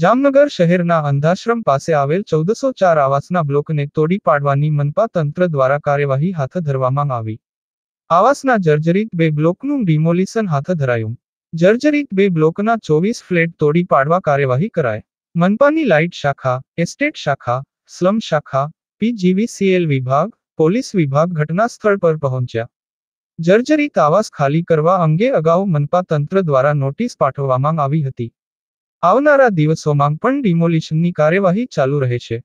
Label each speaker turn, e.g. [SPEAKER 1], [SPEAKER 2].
[SPEAKER 1] જામનગર શહેરના અંધાશ્રમ પાસે આવેલ ચૌદસો ચાર આવાસના બ્લોકને તોડી પાડવાની મનપા તંત્ર દ્વારા કાર્યવાહી હાથ ધરવામાં આવી આવાસના જર્જરિત બે બ્લોકનું ડિમોલિશન હાથ ધરાયું જર્જરિત બે બ્લોકના ચોવીસ ફ્લેટ તોડી પાડવા કાર્યવાહી કરાય મનપાની લાઇટ શાખા એસ્ટેટ શાખા સ્લમ શાખા પીજીવીસીએલ વિભાગ પોલીસ વિભાગ ઘટના સ્થળ પર પહોંચ્યા જર્જરિત આવાસ ખાલી કરવા અંગે અગાઉ મનપા તંત્ર દ્વારા નોટિસ પાઠવવામાં આવી હતી આવનારા દિવસોમાં પણ ડિમોલિશનની કાર્યવાહી ચાલુ રહે છે